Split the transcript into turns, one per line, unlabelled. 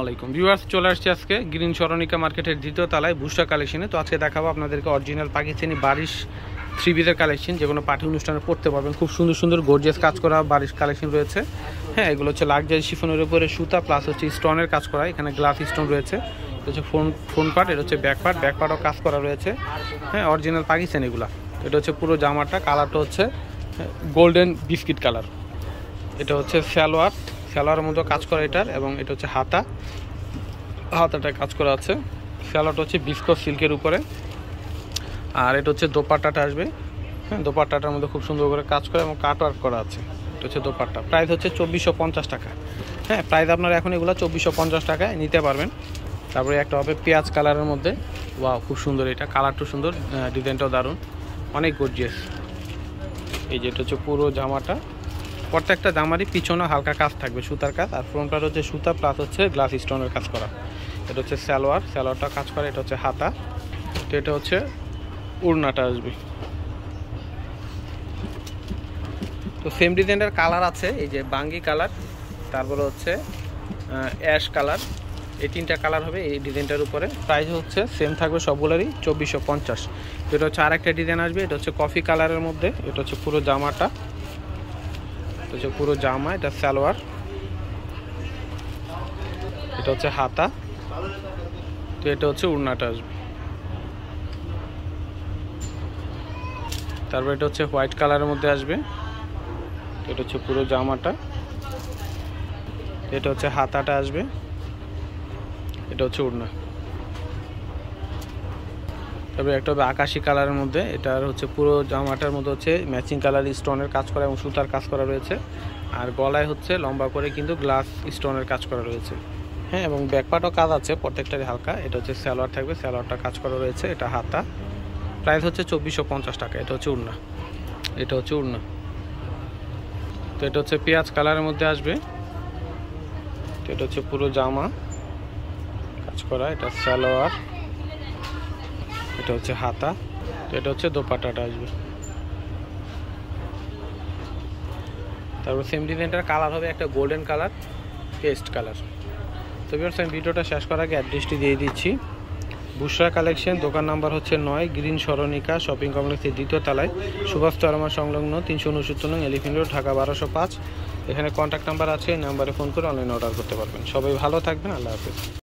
আলাইকুম ভিউয়ার্স চলে আসছি আজকে গ্রিন সরণিকা মার্কেটের দ্বিতীয় তালায় বুসা কালেকশনে তো আজকে দেখাবো আপনাদেরকে অরিজিনাল পাকিস্তানি বারিশ থ্রি পিসের কালেকশন যে কোনো পার্টি অনুষ্ঠানে পড়তে পারবেন খুব সুন্দর সুন্দর গর্জিয়াস কাজ করা বারিশ কালেকশন রয়েছে হ্যাঁ এগুলো হচ্ছে লাগজারি শিফনের উপরে সুতা প্লাস হচ্ছে স্টোনের কাজ করা এখানে গ্লাস স্টোন রয়েছে হচ্ছে ফোন ফোন পার্ট এটা হচ্ছে ব্যাক পার্ট ব্যাক পার্টও কাজ করা রয়েছে হ্যাঁ অরিজিনাল পাকিস্তান এগুলো এটা হচ্ছে পুরো জামাটা কালারটা হচ্ছে গোল্ডেন বিস্কিট কালার এটা হচ্ছে স্যালোয়ার খেলার মতো কাজ করা এটার এবং এটা হচ্ছে হাতা হাতাটা কাজ করা আছে খেলাটা হচ্ছে বিস্কো সিল্কের উপরে আর এটা হচ্ছে দোপাট্টাটা আসবে হ্যাঁ দোপাট্টাটার মধ্যে খুব সুন্দর করে কাজ করা এবং কাট ওয়ার্ক করা আছে এটা হচ্ছে দোপাট্টা প্রাইস হচ্ছে চব্বিশশো পঞ্চাশ টাকা হ্যাঁ প্রাইস আপনারা এখন এগুলো চব্বিশশো পঞ্চাশ টাকায় নিতে পারবেন তারপরে একটা হবে পেঁয়াজ কালারের মধ্যে ওয়াও খুব সুন্দর এটা কালারটা সুন্দর ডিজাইনটাও দারুণ অনেক গর্জিয়াস এই যে এটা হচ্ছে পুরো জামাটা প্রত্যেকটা জামারই পিছনে হালকা কাজ থাকবে সুতার কাজ আর ফ্রন্টটার হচ্ছে সুতা প্লাস হচ্ছে গ্লাস স্টোনের কাজ করা এটা হচ্ছে স্যালোয়ার স্যালোয়ারটা কাজ করে এটা হচ্ছে হাতা তো এটা হচ্ছে উড়নাটা আসবে তো সেম ডিজাইনের কালার আছে এই যে বাঙ্গি কালার তারপরে হচ্ছে অ্যাশ কালার এই তিনটা কালার হবে এই ডিজাইনটার উপরে প্রাইস হচ্ছে সেম থাকবে সবগুলোরই চব্বিশশো পঞ্চাশ এটা হচ্ছে আরেকটা ডিজাইন আসবে এটা হচ্ছে কফি কালারের মধ্যে এটা হচ্ছে পুরো জামাটা তো যে পুরো জামা এটা সালোয়ার এটা হচ্ছে হাতা তো এটা হচ্ছে উড়নাটা আসবে তারপর এটা হচ্ছে হোয়াইট কালারের মধ্যে আসবে তো এটা হচ্ছে পুরো জামাটা এটা হচ্ছে হাতাটা আসবে এটা হচ্ছে উড়না তবে একটা হবে আকাশি কালারের মধ্যে এটার হচ্ছে পুরো জামাটার মধ্যে হচ্ছে ম্যাচিং কালার স্টোনের কাজ করা এবং সুতার কাজ করা রয়েছে আর গলায় হচ্ছে লম্বা করে কিন্তু গ্লাস স্টোনের কাজ করা রয়েছে হ্যাঁ এবং ব্যাকপাটও কাজ আছে প্রত্যেকটারই হালকা এটা হচ্ছে স্যালোয়ার থাকবে স্যালোয়ারটা কাজ করা রয়েছে এটা হাতা প্রাইস হচ্ছে চব্বিশশো পঞ্চাশ টাকা এটা হচ্ছে উড়না এটা হচ্ছে উড়না তো এটা হচ্ছে পেঁয়াজ কালারের মধ্যে আসবে তো এটা হচ্ছে পুরো জামা কাজ করা এটা স্যালোয়ার এটা হচ্ছে হাতা তো এটা হচ্ছে দোপাটাটা আসবে তারপর সেম ডিজাইনটার কালার হবে একটা গোল্ডেন কালার পেস্ট কালার তো বিয়ার্স আমি ভিডিওটা শেষ করার আগে অ্যাড্রেসটি দিয়ে দিচ্ছি বুসরা কালেকশন দোকান নাম্বার হচ্ছে নয় গ্রিন সরণিকা শপিং কমপ্লেক্সের দ্বিতীয় তলায় সুভাষ চরমা সংলগ্ন তিনশো উনসত্তর নং এলিফিন রোড ঢাকা বারোশো পাঁচ এখানে কন্ট্যাক্ট নাম্বার আছে এই নাম্বারে ফোন করে অনলাইনে অর্ডার করতে পারবেন সবাই ভালো থাকবেন আল্লাহ হাফিজ